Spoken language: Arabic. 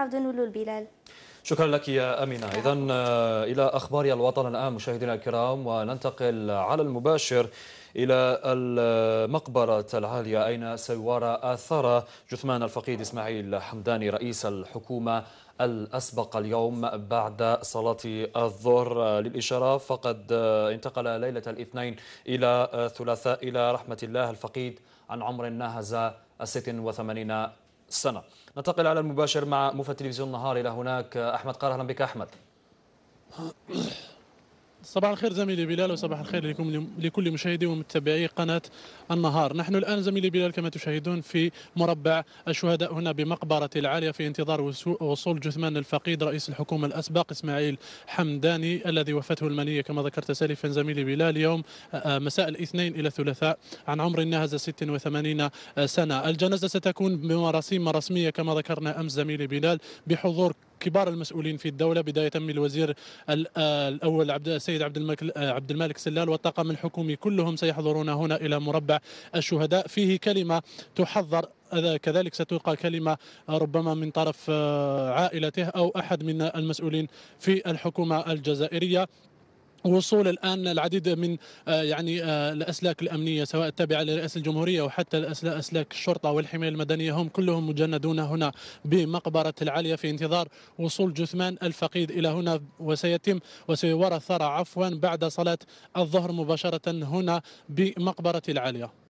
عبد ولو البلال شكرا لك يا أمينة إذا آه، إلى أخبار الوطن الآن مشاهدينا الكرام وننتقل على المباشر إلى المقبرة العالية أين سيوارى آثار جثمان الفقيد إسماعيل حمداني رئيس الحكومة الأسبق اليوم بعد صلاة الظهر آه، للإشارة فقد آه، انتقل ليلة الاثنين إلى ثلاثاء إلى رحمة الله الفقيد عن عمر ناهز 86 سنة ننتقل على المباشر مع مفتي تلفزيون النهار إلى هناك أحمد قار أهلا بك أحمد صباح الخير زميلي بلال وصباح الخير لكم لكل مشاهدي ومتابعي قناة النهار نحن الآن زميلي بلال كما تشاهدون في مربع الشهداء هنا بمقبرة العالية في انتظار وصول جثمان الفقيد رئيس الحكومة الأسبق إسماعيل حمداني الذي وفته المنية كما ذكرت سالفا زميلي بلال يوم آه، آه، مساء الاثنين إلى الثلاثاء عن عمر ناهز 86 سنة الجنازة ستكون بمراسيم رسمية كما ذكرنا أمس زميلي بلال بحضور كبار المسؤولين في الدوله بدايه من الوزير آه، الاول عبد السيد عبد الملك آه، عبد الملك سلال والطاقم الحكومي كلهم سيحضرون هنا الى مربع الشهداء فيه كلمه تحضر آه، كذلك ستلقى كلمة ربما من طرف عائلته أو أحد من المسؤولين في الحكومة الجزائرية وصول الان العديد من آه، يعني آه، الاسلاك الامنيه سواء التابعه لرئاسه الجمهوريه وحتى اسلاك الشرطه والحمايه المدنيه هم كلهم مجندون هنا بمقبره العاليه في انتظار وصول جثمان الفقيد الى هنا وسيتم وسيورث ثرى عفوا بعد صلاه الظهر مباشره هنا بمقبره العاليه